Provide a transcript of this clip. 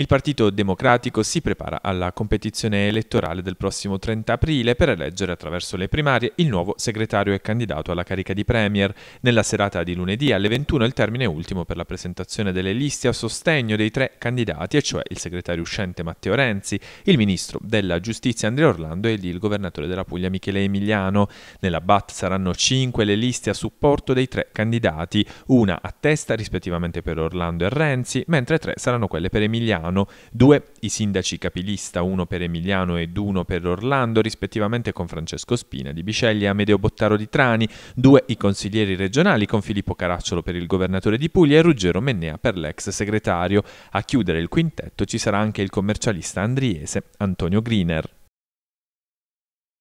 Il Partito Democratico si prepara alla competizione elettorale del prossimo 30 aprile per eleggere attraverso le primarie il nuovo segretario e candidato alla carica di Premier. Nella serata di lunedì alle 21 il termine ultimo per la presentazione delle liste a sostegno dei tre candidati, e cioè il segretario uscente Matteo Renzi, il ministro della Giustizia Andrea Orlando ed il governatore della Puglia Michele Emiliano. Nella BAT saranno 5 le liste a supporto dei tre candidati, una a testa rispettivamente per Orlando e Renzi, mentre tre saranno quelle per Emiliano. Milano, due i sindaci capilista, uno per Emiliano ed uno per Orlando, rispettivamente con Francesco Spina di Biceglie e Amedeo Bottaro di Trani, due i consiglieri regionali con Filippo Caracciolo per il governatore di Puglia e Ruggero Mennea per l'ex segretario. A chiudere il quintetto ci sarà anche il commercialista andriese Antonio Griner.